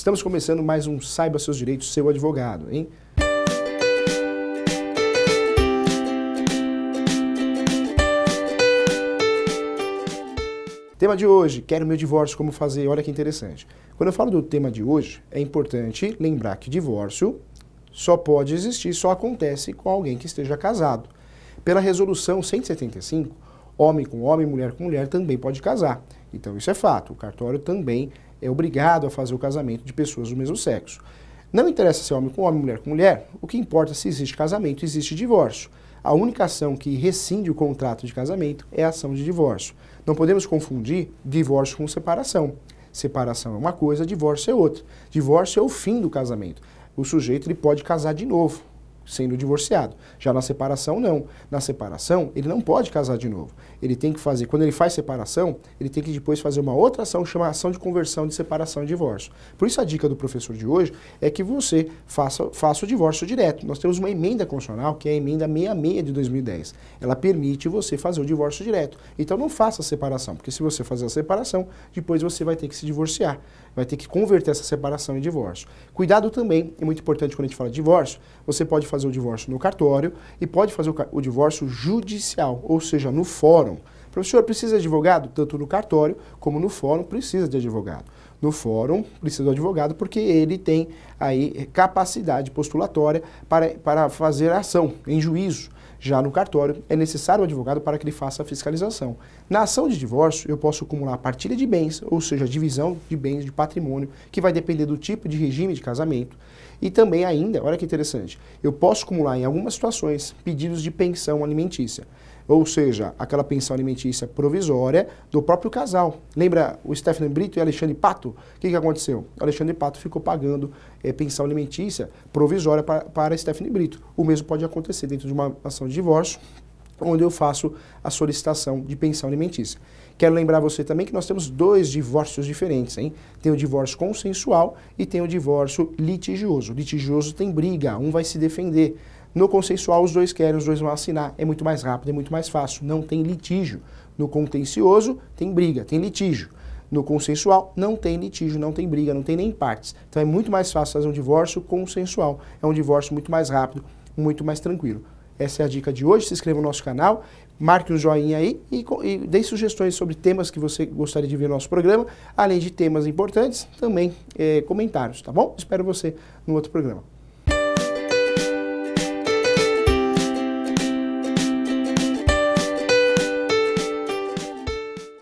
Estamos começando mais um Saiba Seus Direitos, seu advogado, hein? Tema de hoje, quero meu divórcio, como fazer? Olha que interessante. Quando eu falo do tema de hoje, é importante lembrar que divórcio só pode existir, só acontece com alguém que esteja casado. Pela resolução 175, homem com homem, mulher com mulher também pode casar. Então isso é fato, o cartório também é obrigado a fazer o casamento de pessoas do mesmo sexo. Não interessa se é homem com homem, mulher com mulher, o que importa é se existe casamento, existe divórcio. A única ação que rescinde o contrato de casamento é a ação de divórcio. Não podemos confundir divórcio com separação. Separação é uma coisa, divórcio é outra. Divórcio é o fim do casamento. O sujeito ele pode casar de novo, sendo divorciado. Já na separação, não. Na separação, ele não pode casar de novo. Ele tem que fazer, quando ele faz separação, ele tem que depois fazer uma outra ação, chama ação de conversão de separação e divórcio. Por isso a dica do professor de hoje é que você faça, faça o divórcio direto. Nós temos uma emenda constitucional, que é a emenda 66 de 2010. Ela permite você fazer o divórcio direto. Então não faça a separação, porque se você fazer a separação, depois você vai ter que se divorciar. Vai ter que converter essa separação em divórcio. Cuidado também, é muito importante quando a gente fala de divórcio, você pode fazer o divórcio no cartório e pode fazer o, o divórcio judicial, ou seja, no fórum. professor, precisa de advogado? Tanto no cartório como no fórum precisa de advogado. No fórum precisa de advogado porque ele tem aí capacidade postulatória para, para fazer ação em juízo. Já no cartório, é necessário o advogado para que ele faça a fiscalização. Na ação de divórcio, eu posso acumular partilha de bens, ou seja, divisão de bens de patrimônio, que vai depender do tipo de regime de casamento. E também ainda, olha que interessante, eu posso acumular em algumas situações pedidos de pensão alimentícia ou seja, aquela pensão alimentícia provisória do próprio casal. Lembra o Stephanie Brito e Alexandre Pato? O que, que aconteceu? O Alexandre Pato ficou pagando é, pensão alimentícia provisória para, para Stephanie Brito. O mesmo pode acontecer dentro de uma ação de divórcio, onde eu faço a solicitação de pensão alimentícia. Quero lembrar você também que nós temos dois divórcios diferentes, hein? Tem o divórcio consensual e tem o divórcio litigioso. O litigioso tem briga, um vai se defender. No consensual, os dois querem, os dois vão assinar. É muito mais rápido, é muito mais fácil. Não tem litígio. No contencioso, tem briga, tem litígio. No consensual, não tem litígio, não tem briga, não tem nem partes. Então é muito mais fácil fazer um divórcio consensual. É um divórcio muito mais rápido, muito mais tranquilo. Essa é a dica de hoje. Se inscreva no nosso canal, marque um joinha aí e, e dê sugestões sobre temas que você gostaria de ver no nosso programa, além de temas importantes, também é, comentários, tá bom? Espero você no outro programa.